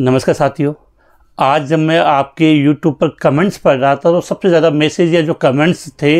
नमस्कार साथियों आज जब मैं आपके यूट्यूब पर कमेंट्स पढ़ रहा था तो सबसे ज़्यादा मैसेज या जो कमेंट्स थे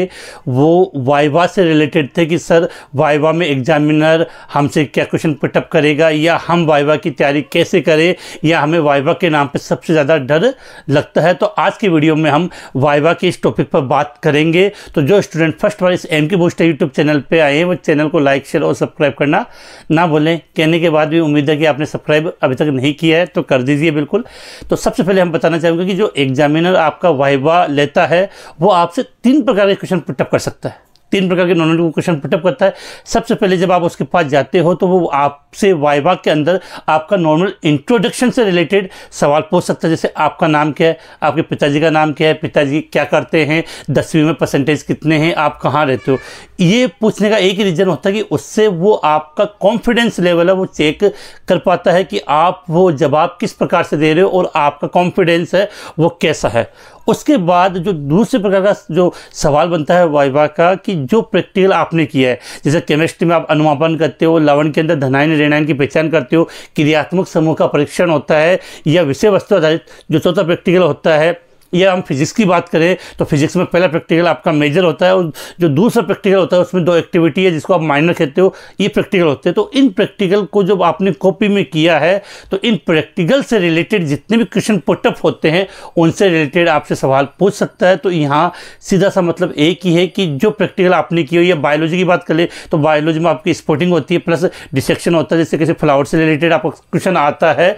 वो वाइवा से रिलेटेड थे कि सर वाइवा में एग्जामिनर हमसे क्या क्वेश्चन पुटअप करेगा या हम वाइवा की तैयारी कैसे करें या हमें वाइवा के नाम पर सबसे ज़्यादा डर लगता है तो आज की वीडियो में हम वाइवा के इस टॉपिक पर बात करेंगे तो जो स्टूडेंट फर्स्ट बार इस एम के बोस्टर यूट्यूब चैनल पर आए हैं वो चैनल को लाइक शेयर और सब्सक्राइब करना ना भूलें कहने के बाद भी उम्मीद है कि आपने सब्सक्राइब अभी तक नहीं किया है तो कर दीजिए बिल्कुल तो सबसे पहले हम बताना चाहेंगे कि जो एग्जामिनर आपका वाइवा लेता है वो आपसे तीन प्रकार के क्वेश्चन पुटअप कर सकता है तीन प्रकार के नॉन को क्वेश्चन पुटअप करता है सबसे पहले जब आप उसके पास जाते हो तो वो आपसे वाइवा के अंदर आपका नॉर्मल इंट्रोडक्शन से रिलेटेड सवाल पूछ सकता है जैसे आपका नाम क्या है आपके पिताजी का नाम क्या है पिताजी क्या करते हैं दसवीं में परसेंटेज कितने हैं आप कहाँ रहते हो ये पूछने का एक ही रीज़न होता है कि उससे वो आपका कॉन्फिडेंस लेवल है वो चेक कर पाता है कि आप वो जवाब किस प्रकार से दे रहे हो और आपका कॉन्फिडेंस है वो कैसा है उसके बाद जो दूसरे प्रकार का जो सवाल बनता है वाइवा का कि जो प्रैक्टिकल आपने किया है जैसे केमिस्ट्री में आप अनुमापन करते हो लवण के अंदर धनायन ऋणायन की पहचान करते हो क्रियात्मक समूह का परीक्षण होता है या विषय वस्तु आधारित जो चौथा प्रैक्टिकल होता है या हम फिज़िक्स की बात करें तो फिज़िक्स में पहला प्रैक्टिकल आपका मेजर होता है और जो दूसरा प्रैक्टिकल होता है उसमें दो एक्टिविटी है जिसको आप माइनर कहते हो ये प्रैक्टिकल होते हैं तो इन प्रैक्टिकल को जब आपने कॉपी में किया है तो इन प्रैक्टिकल से रिलेटेड जितने भी क्वेश्चन पुटअप होते हैं उनसे रिलेटेड आपसे सवाल पूछ सकता है तो यहाँ सीधा सा मतलब एक ही है कि जो प्रैक्टिकल आपने किया या बायोलॉजी की बात कर ले तो बायोलॉजी में आपकी स्पोर्टिंग होती है प्लस डिसेक्शन होता है जैसे किसी फ्लावर से रिलेटेड आपका क्वेश्चन आता है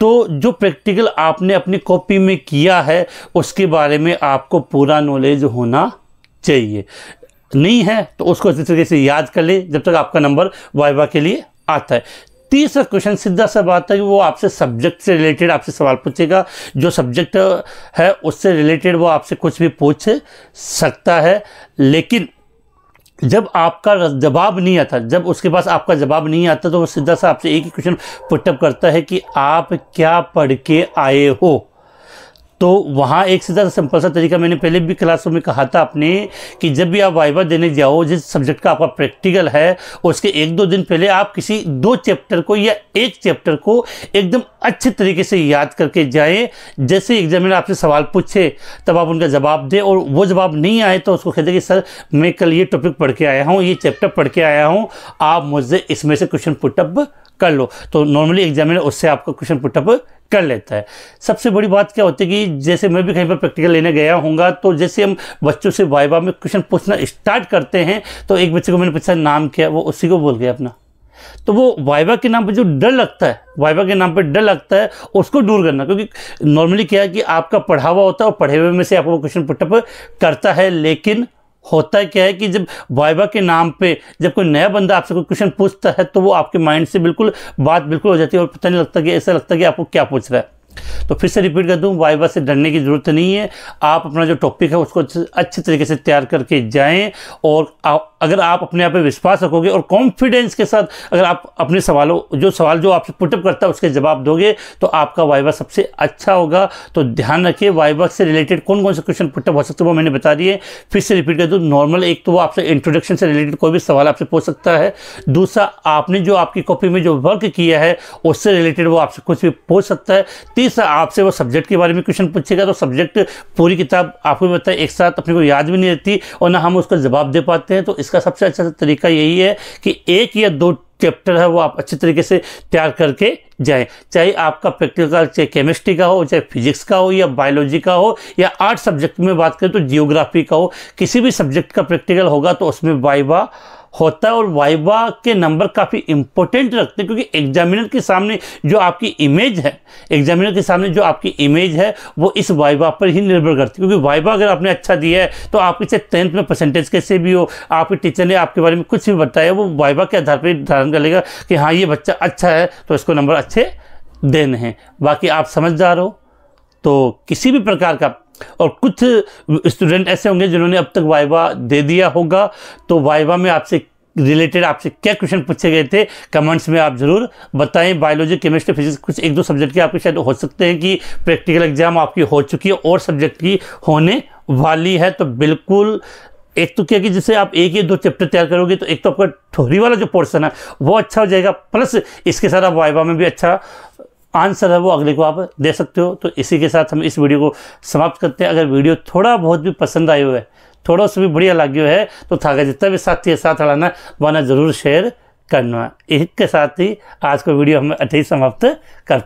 तो जो प्रैक्टिकल आपने अपनी कॉपी में किया है उसके बारे में आपको पूरा नॉलेज होना चाहिए नहीं है तो उसको अच्छी तरीके से याद कर ले जब तक आपका नंबर वाइवा के लिए आता है तीसरा क्वेश्चन सीधा सा बात है कि वो आपसे सब्जेक्ट से रिलेटेड आपसे सवाल पूछेगा जो सब्जेक्ट है उससे रिलेटेड वो आपसे कुछ भी पूछ सकता है लेकिन जब आपका जवाब नहीं आता जब उसके पास आपका जवाब नहीं आता तो वो सीधा सा आपसे एक ही क्वेश्चन पुटअप करता है कि आप क्या पढ़ के आए हो तो वहाँ एक सीधा सिंपल सा तरीका मैंने पहले भी क्लासों में कहा था अपने कि जब भी आप वाइवा देने जाओ जिस सब्जेक्ट का आपका प्रैक्टिकल है उसके एक दो दिन पहले आप किसी दो चैप्टर को या एक चैप्टर को एकदम अच्छे तरीके से याद करके जाएं जैसे एग्जामिनर आपसे सवाल पूछे तब आप उनका जवाब दें और वो जवाब नहीं आए तो उसको कहते कि सर मैं कल ये टॉपिक पढ़ के आया हूँ ये चैप्टर पढ़ के आया हूँ आप मुझसे इसमें से क्वेश्चन पुटअप कर लो तो नॉर्मली एग्जामिनर उससे आपका क्वेश्चन पुटअप कर लेता है सबसे बड़ी बात क्या होती है कि जैसे मैं भी कहीं पर प्रैक्टिकल लेने गया हूँगा तो जैसे हम बच्चों से वाइवा में क्वेश्चन पूछना स्टार्ट करते हैं तो एक बच्चे को मैंने पूछा नाम क्या वो उसी को बोल गया अपना तो वो वाइवा के नाम पर जो डर लगता है वाइवा के नाम पर डर लगता है उसको दूर करना क्योंकि नॉर्मली क्या है कि आपका पढ़ावा होता है और पढ़े हुए में से आपको क्वेश्चन पुटअप करता है लेकिन होता है क्या है कि जब वाइबा के नाम पे जब कोई नया बंदा आपसे कोई क्वेश्चन पूछता है तो वो आपके माइंड से बिल्कुल बात बिल्कुल हो जाती है और पता नहीं लगता कि ऐसा लगता कि आपको क्या पूछ रहा है तो फिर से रिपीट कर दूँ वाइवा से डरने की ज़रूरत नहीं है आप अपना जो टॉपिक है उसको अच्छे तरीके से तैयार करके जाएं और आ, अगर आप अपने आप पर विश्वास रखोगे और कॉन्फिडेंस के साथ अगर आप अपने सवालों जो सवाल जो आपसे पुटअप करता है उसके जवाब दोगे तो आपका वाइवा सबसे अच्छा होगा तो ध्यान रखिए वाइवा से रिलेटेड कौन कौन से क्वेश्चन पुटअप हो सकते हैं वो मैंने बता दिए फिर से रिपीट कर दूँ नॉर्मल एक तो वो आपसे इंट्रोडक्शन से रिलेटेड कोई भी सवाल आपसे पूछ सकता है दूसरा आपने जो आपकी कॉपी में जो वर्क किया है उससे रिलेटेड वो आपसे कुछ भी पूछ सकता है यदि आपसे वो सब्जेक्ट के बारे में क्वेश्चन पूछेगा तो सब्जेक्ट पूरी किताब आपको बताए एक साथ अपने को याद भी नहीं रहती और ना हम उसका जवाब दे पाते हैं तो इसका सबसे अच्छा तरीका यही है कि एक या दो चैप्टर है वो आप अच्छे तरीके से तैयार करके जाएं चाहे आपका प्रैक्टिकल चाहे केमिस्ट्री का हो चाहे फिजिक्स का हो या बायोलॉजी का हो या आर्ट सब्जेक्ट में बात करें तो जियोग्राफी का हो किसी भी सब्जेक्ट का प्रैक्टिकल होगा तो उसमें वाइवा होता है और वाइवा के नंबर काफ़ी इंपॉर्टेंट रखते हैं क्योंकि एग्जामिनर के सामने जो आपकी इमेज है एग्जामिनर के सामने जो आपकी इमेज है वो इस वाइवा पर ही निर्भर करती है क्योंकि वाइवा अगर आपने अच्छा दिया है तो आप इसे टेंथ में परसेंटेज कैसे भी हो आपके टीचर ने आपके बारे में कुछ भी बताया वो वाइवा के आधार पर धारण कर लेगा कि हाँ ये बच्चा अच्छा है तो इसको नंबर अच्छे देने हैं बाकी आप समझदार हो तो किसी भी प्रकार का और कुछ स्टूडेंट ऐसे होंगे जिन्होंने अब तक वाइवा दे दिया होगा तो वाइवा में आपसे रिलेटेड आपसे क्या क्वेश्चन पूछे गए थे कमेंट्स में आप ज़रूर बताएं बायोलॉजी केमिस्ट्री फिजिक्स कुछ एक दो सब्जेक्ट के आपके शायद हो सकते हैं कि प्रैक्टिकल एग्जाम आपकी हो चुकी है और सब्जेक्ट की होने वाली है तो बिल्कुल एक तो क्या कि जैसे आप एक या दो चैप्टर तैयार करोगे तो एक तो आपका थोड़ी वाला जो पोर्सन है वो अच्छा हो जाएगा प्लस इसके साथ आप वाइवा में भी अच्छा आंसर है वो अगले को आप दे सकते हो तो इसी के साथ हम इस वीडियो को समाप्त करते हैं अगर वीडियो थोड़ा बहुत भी पसंद आयो है थोड़ा सा भी बढ़िया लाग्यो है तो था जितना भी साथी है साथ हड़ाना वाना ज़रूर शेयर करना एक के साथ ही आज का वीडियो हम अठे समाप्त करते